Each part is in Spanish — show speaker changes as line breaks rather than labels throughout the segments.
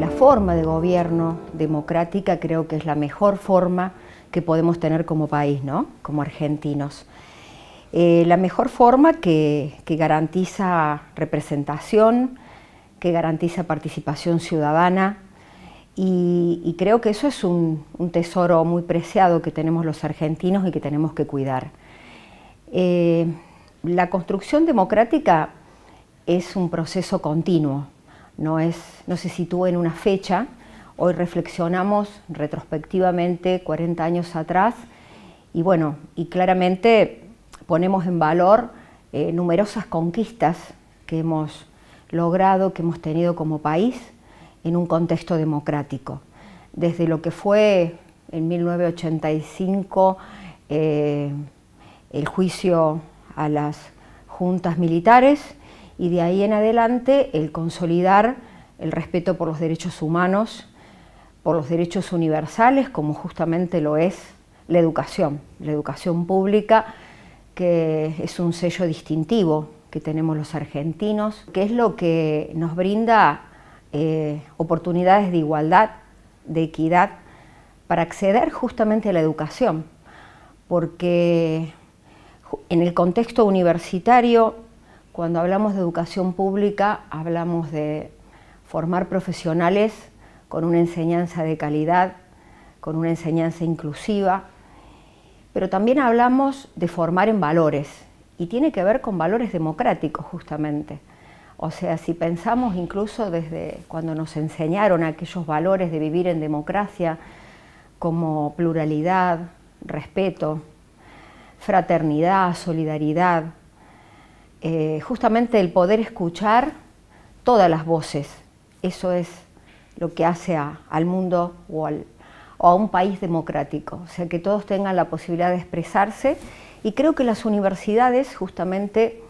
la forma de gobierno democrática creo que es la mejor forma que podemos tener como país, ¿no? como argentinos. Eh, la mejor forma que, garantiza representación, que garantiza participación ciudadana y, creo que eso es un, tesoro muy preciado que tenemos los argentinos y que tenemos que cuidar. Eh, la construcción democrática es un proceso continuo, no, se sitúa en una fecha. Hoy reflexionamos retrospectivamente 40 años atrás y bueno, y claramente ponemos en valor eh, numerosas conquistas que hemos logrado, que hemos tenido como país en un contexto democrático. Desde lo que fue en 1985 eh, el juicio a las juntas militares, y de ahí en adelante el consolidar el respeto por los derechos humanos, por los derechos universales, como justamente lo es la educación, la educación pública, que es un sello distintivo que tenemos los argentinos, que es lo que nos brinda eh, oportunidades de igualdad, de equidad, para acceder justamente a la educación, porque en el contexto universitario cuando hablamos de educación pública, hablamos de formar profesionales con una enseñanza de calidad, con una enseñanza inclusiva, pero también hablamos de formar en valores y tiene que ver con valores democráticos justamente. O sea, si pensamos incluso desde cuando nos enseñaron aquellos valores de vivir en democracia, como pluralidad, respeto, fraternidad, solidaridad, eh, justamente el poder escuchar todas las voces. Eso es lo que hace al mundo o, a un país democrático, o sea, que todos tengan la posibilidad de expresarse y creo que las universidades justamente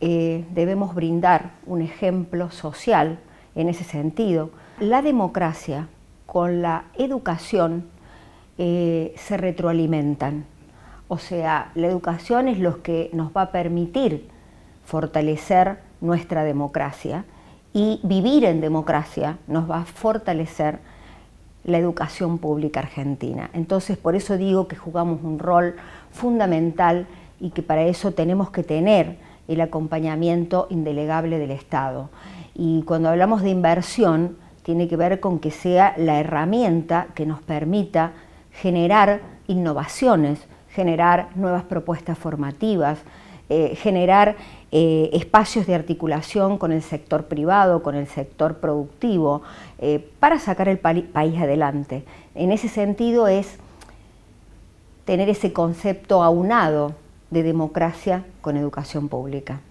eh, debemos brindar un ejemplo social en ese sentido. La democracia con la educación eh, se retroalimentan, o sea, la educación es lo que nos va a permitir fortalecer nuestra democracia y vivir en democracia nos va a fortalecer la educación pública argentina. Entonces, por eso digo que jugamos un rol fundamental y que para eso tenemos que tener el acompañamiento indelegable del Estado. Y cuando hablamos de inversión, tiene que ver con que sea la herramienta que nos permita generar innovaciones, generar nuevas propuestas formativas, eh, generar eh, espacios de articulación con el sector privado, con el sector productivo, eh, para sacar el país adelante. En ese sentido es tener ese concepto aunado de democracia con educación pública.